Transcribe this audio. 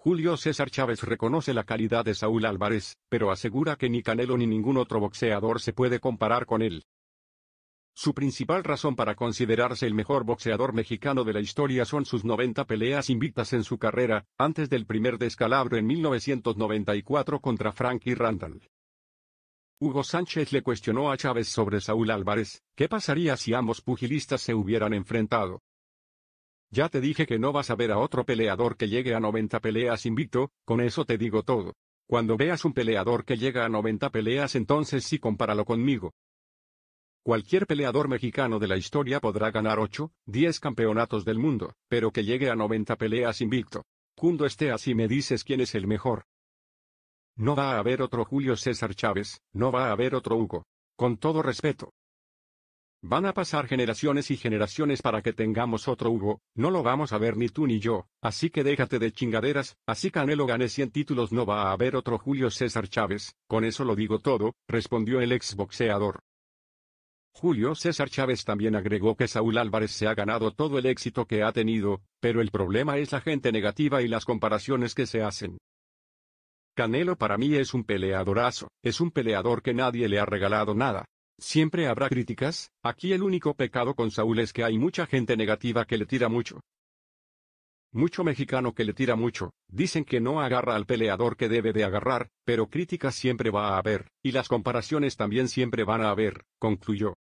Julio César Chávez reconoce la calidad de Saúl Álvarez, pero asegura que ni Canelo ni ningún otro boxeador se puede comparar con él. Su principal razón para considerarse el mejor boxeador mexicano de la historia son sus 90 peleas invictas en su carrera, antes del primer descalabro en 1994 contra Frankie Randall. Hugo Sánchez le cuestionó a Chávez sobre Saúl Álvarez, ¿qué pasaría si ambos pugilistas se hubieran enfrentado? Ya te dije que no vas a ver a otro peleador que llegue a 90 peleas invicto, con eso te digo todo. Cuando veas un peleador que llega a 90 peleas entonces sí compáralo conmigo. Cualquier peleador mexicano de la historia podrá ganar 8, 10 campeonatos del mundo, pero que llegue a 90 peleas invicto. Cundo esté así me dices quién es el mejor. No va a haber otro Julio César Chávez, no va a haber otro Hugo. Con todo respeto. Van a pasar generaciones y generaciones para que tengamos otro Hugo, no lo vamos a ver ni tú ni yo, así que déjate de chingaderas, así Canelo gane 100 títulos no va a haber otro Julio César Chávez, con eso lo digo todo, respondió el exboxeador. Julio César Chávez también agregó que Saúl Álvarez se ha ganado todo el éxito que ha tenido, pero el problema es la gente negativa y las comparaciones que se hacen. Canelo para mí es un peleadorazo, es un peleador que nadie le ha regalado nada, Siempre habrá críticas, aquí el único pecado con Saúl es que hay mucha gente negativa que le tira mucho. Mucho mexicano que le tira mucho, dicen que no agarra al peleador que debe de agarrar, pero críticas siempre va a haber, y las comparaciones también siempre van a haber, concluyó.